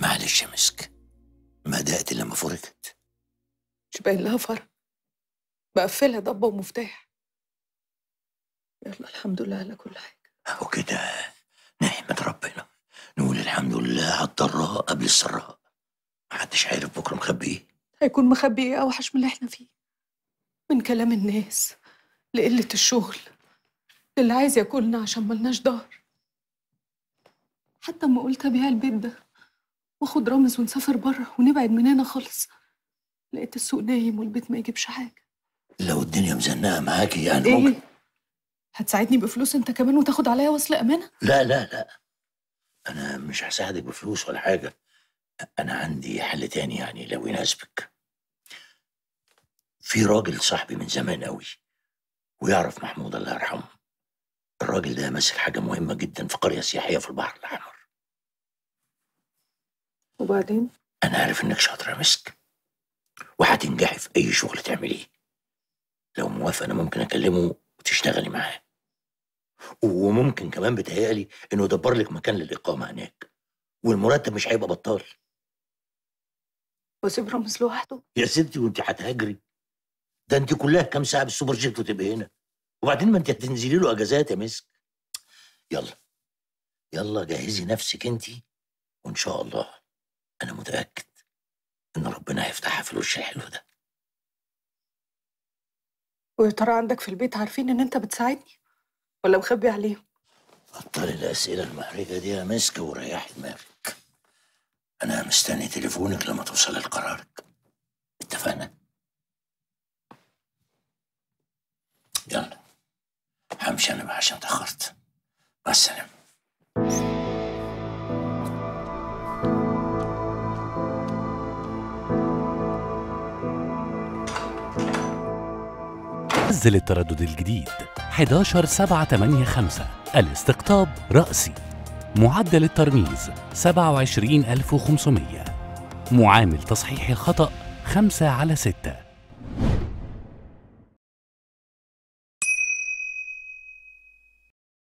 معلش يا مسك ما الا لما فرجت مش باين لها فرق بقفلها ضبه ومفتاح يلا الحمد لله على كل حاجه اهو كده نحمد ربنا نقول الحمد لله على الضراء قبل السراء محدش عارف بكره مخبي ايه هيكون مخبي ايه اوحش من اللي احنا فيه من كلام الناس لقله الشغل اللي عايز ياكلنا عشان ملناش دار حتى اما قلت ابيع البيت ده واخد رامز ونسافر بره ونبعد من هنا خالص لقيت السوق نايم والبيت ما يجيبش حاجه لو الدنيا مزنقه معاكي يعني إيه؟ ممكن هتساعدني بفلوس انت كمان وتاخد عليا وصل امانه لا لا لا انا مش هساعدك بفلوس ولا حاجه انا عندي حل تاني يعني لو يناسبك في راجل صاحبي من زمان قوي ويعرف محمود الله يرحمه الراجل ده ماسك حاجه مهمه جدا في قريه سياحيه في البحر الاحمر وبعدين؟ أنا عارف إنك شاطرة مسك وهتنجحي في أي شغل تعمليه لو موافقة أنا ممكن أكلمه وتشتغلي معاه وممكن كمان بتهيألي إنه يدبر لك مكان للإقامة هناك والمرتب مش هيبقى بطال واسيب رامز لوحده؟ يا ستي وأنت هتهاجري ده أنت كلها كام ساعة بالسوبر جيت وتبقي هنا وبعدين ما أنت هتنزلي له أجازات يا مسك يلا يلا جهزي نفسك أنت وإن شاء الله أنا متأكد إن ربنا هيفتحها في الوش الحلو ده ويا ترى عندك في البيت عارفين إن أنت بتساعدني؟ ولا مخبي عليهم؟ بطلي الأسئلة المحرجة دي يا مسك وريحي دماغك أنا مستني تليفونك لما توصلي لقرارك اتفقنا؟ يلا همشي أنا بقى عشان اتأخرت مع السلامة نزل التردد الجديد 11785 الاستقطاب رأسي معدل الترميز 27500 معامل تصحيح الخطأ 5 على 6